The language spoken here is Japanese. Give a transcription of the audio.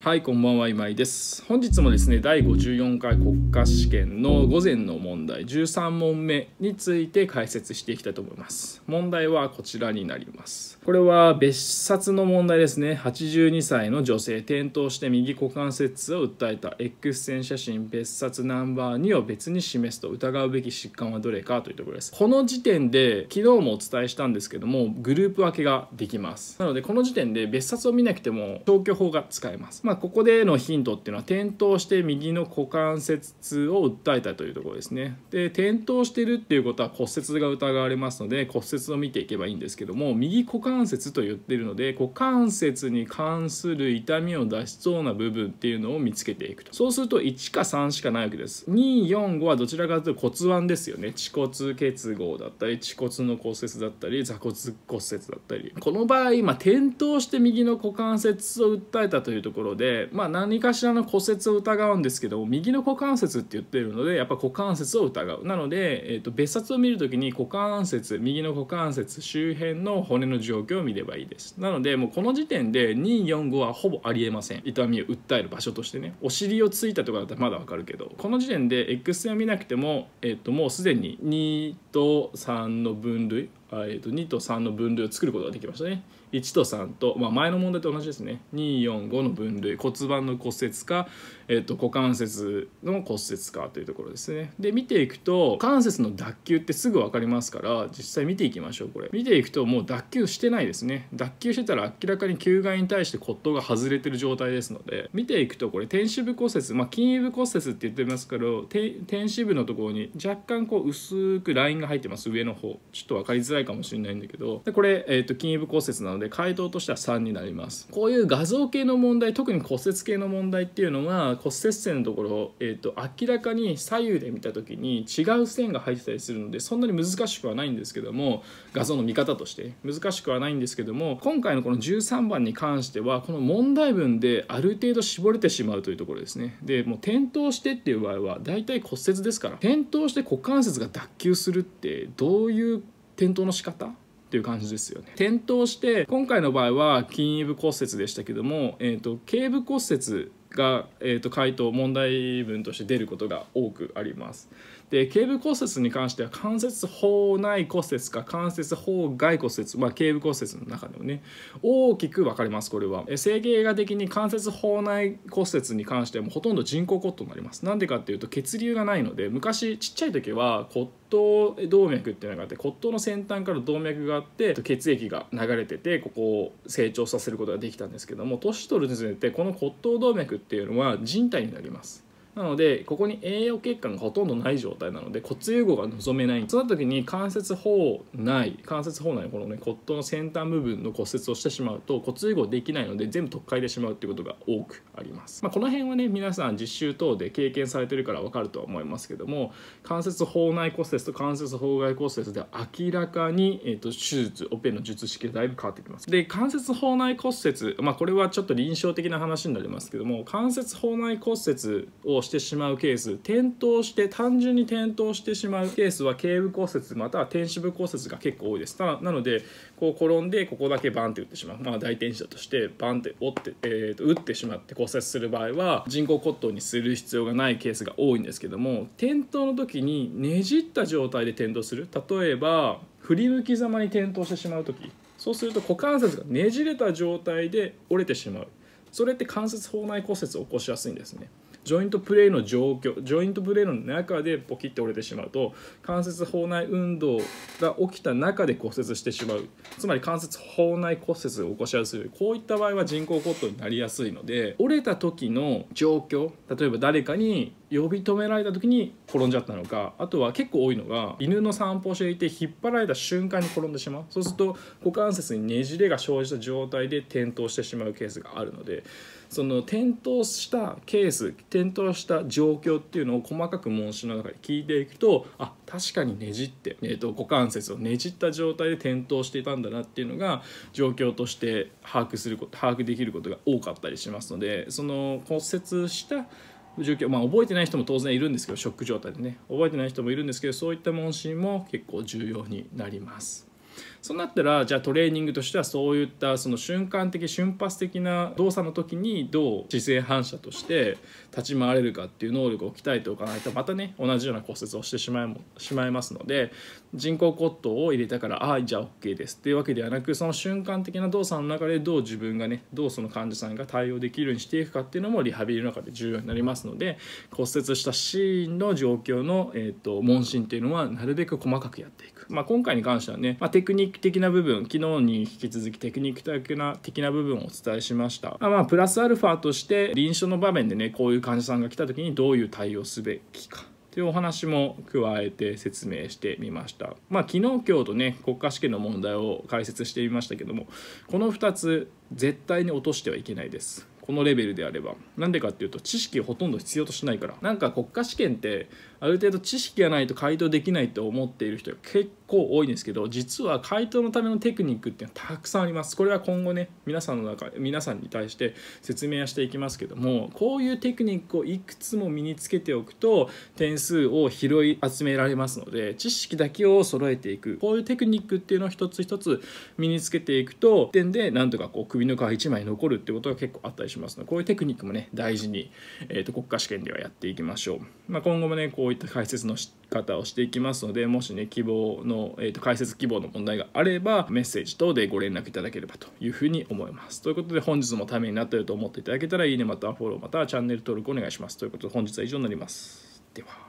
はいこんばんは今井です本日もですね第54回国家試験の午前の問題13問目について解説していきたいと思います問題はこちらになりますこれは別冊の問題ですね82歳の女性転倒して右股関節を訴えた X 線写真別冊ナンバー2を別に示すと疑うべき疾患はどれかというところですこの時点で昨日もお伝えしたんですけどもグループ分けができますなのでこの時点で別冊を見なくても消去法が使えますまあ、ここでのヒントっていうのは転倒して右の股関節痛を訴えたというところですねで転倒してるっていうことは骨折が疑われますので骨折を見ていけばいいんですけども右股関節と言ってるので股関節に関する痛みを出しそうな部分っていうのを見つけていくとそうすると1か3しかないわけです245はどちらかというと骨腕ですよね恥骨結合だったり恥骨の骨折だったり座骨骨折だったりこの場合、まあ、転倒して右の股関節を訴えたというところで、まあ、何かしらの骨折を疑うんですけど右の股関節って言ってるのでやっぱ股関節を疑うなので、えーと、別冊を見る時に股関節右の股関節周辺の骨の状況を見ればいいですなのでもうこの時点で245はほぼありえません痛みを訴える場所としてねお尻をついたとかだったらまだわかるけどこの時点で X 線を見なくても、えーと、もうすでに2と3の分類えー、と2と3の分類を作ることができましたね。1と3と、まあ、前の問題と同じですね245の分類骨盤の骨折か、えっと股関節の骨折かというところですねで見ていくと関節の脱臼ってすぐ分かりますから実際見ていきましょうこれ見ていくともう脱臼してないですね脱臼してたら明らかに球外に対して骨頭が外れてる状態ですので見ていくとこれ天使部骨折まあ筋部骨折って言ってますけど天使部のところに若干こう薄くラインが入ってます上の方ちょっと分かりづらいかもしれないんだけどでこれ、えー、と筋部骨折なのでので回答としては3になりますこういう画像系の問題特に骨折系の問題っていうのは骨折線のところ、えーと、明らかに左右で見た時に違う線が入ってたりするのでそんなに難しくはないんですけども画像の見方として難しくはないんですけども今回のこの13番に関してはこの問題文である程度絞れてしまうというところですねでもう転倒してっていう場合は大体骨折ですから転倒して股関節が脱臼するってどういう転倒の仕方っていう感じですよね転倒して今回の場合は筋肉部骨折でしたけども、えーと頸部骨折が、えーと、回答問題文として出ることが多くあります。で頸部骨折に関しては関節包内骨折か関節包外骨折、まあ、頸部骨折の中でもね大きく分かれますこれは整形画的に関節包内骨折に関してもほとんど人工骨頭になりますなんでかっていうと血流がないので昔ちっちゃい時は骨頭動脈っていうのがあって骨頭の先端から動脈があって血液が流れててここを成長させることができたんですけども年取るにつれてこの骨頭動脈っていうのは人体になりますなのでここに栄養血管がほとんどない状態なので骨融合が望めないその時に関節包内関節包内のこのね骨頭の先端部分の骨折をしてしまうと骨融合できないので全部取っ替えてしまうっていうことが多くあります、まあ、この辺はね皆さん実習等で経験されてるから分かるとは思いますけども関節包内骨折と関節包外骨折では明らかに、えー、と手術オペの術式がだいぶ変わってきますで関節包内骨折まあこれはちょっと臨床的な話になりますけども関節包内骨折をしてしまうケース転倒して単純に転倒してしまうケースは頸部骨折または転子部骨折が結構多いですなのでこう転んでここだけバンって打ってしまう、まあ、大転子だとしてバンって折って、えー、と打ってしまって骨折する場合は人工骨頭にする必要がないケースが多いんですけども転倒の時にねじった状態で転倒する例えば振り向きざまに転倒してしまう時そうすると股関節がねじれた状態で折れてしまうそれって関節包内骨折を起こしやすいんですね。ジョイントプレーの状況ジョイントプレーの中でポキッて折れてしまうと関節包内運動が起きた中で骨折してしまうつまり関節包内骨折を起こしやすいこういった場合は人工骨頭になりやすいので折れた時の状況例えば誰かに呼び止められた時に転んじゃったのかあとは結構多いのが犬の散歩をしていて引っ張られた瞬間に転んでしまうそうすると股関節にねじれが生じた状態で転倒してしまうケースがあるのでその転倒したケース転転倒した状況っていうのを細かく問診の中で聞いていくとあ確かにねじって、えーと、股関節をねじった状態で転倒していたんだなっていうのが状況として把握すること把握できることが多かったりしますのでその骨折した状況、まあ、覚えてない人も当然いるんですけどショック状態でね覚えてない人もいるんですけどそういった問診も結構重要になります。そうなったらじゃあトレーニングとしてはそういったその瞬間的瞬発的な動作の時にどう姿勢反射として立ち回れるかっていう能力を鍛えておかないとまたね同じような骨折をしてしまいしまいますので人工骨頭を入れたからああじゃあ OK ですっていうわけではなくその瞬間的な動作の中でどう自分がねどうその患者さんが対応できるようにしていくかっていうのもリハビリの中で重要になりますので骨折したシーンの状況の、えーと、と問診っていうのはなるべく細かくやっていく、まあ、今回に関してはね、まあ、テクニック的な部分昨日に引き続きテクニック的な的な部分をお伝えしましたまあプラスアルファとして臨床の場面でねこういう患者さんが来た時にどういう対応すべきかというお話も加えて説明してみました。まあ、昨日今日とね国家試験の問題を解説してみましたけどもこの2つ絶対に落としてはいけないです。このレベルであればなんでかっていうと知識をほとんど必要としないからなんか国家試験ってある程度知識がないと回答できないって思っている人が結構多いんですけど実は回答のためのテクニックっていうのはたくさんありますこれは今後ね皆さんの中皆さんに対して説明はしていきますけどもこういうテクニックをいくつも身につけておくと点数を拾い集められますので知識だけを揃えていくこういうテクニックっていうのを一つ一つ身につけていくと点でなんとかこう首の皮1枚残るってことが結構あったりしますしますのでこういうテクニックもね大事に、えー、と国家試験ではやっていきましょう、まあ、今後もねこういった解説のし方をしていきますのでもしね希望の、えー、と解説希望の問題があればメッセージ等でご連絡いただければというふうに思いますということで本日もためになってよると思っていただけたらいいねまたはフォローまたはチャンネル登録お願いしますということで本日は以上になりますでは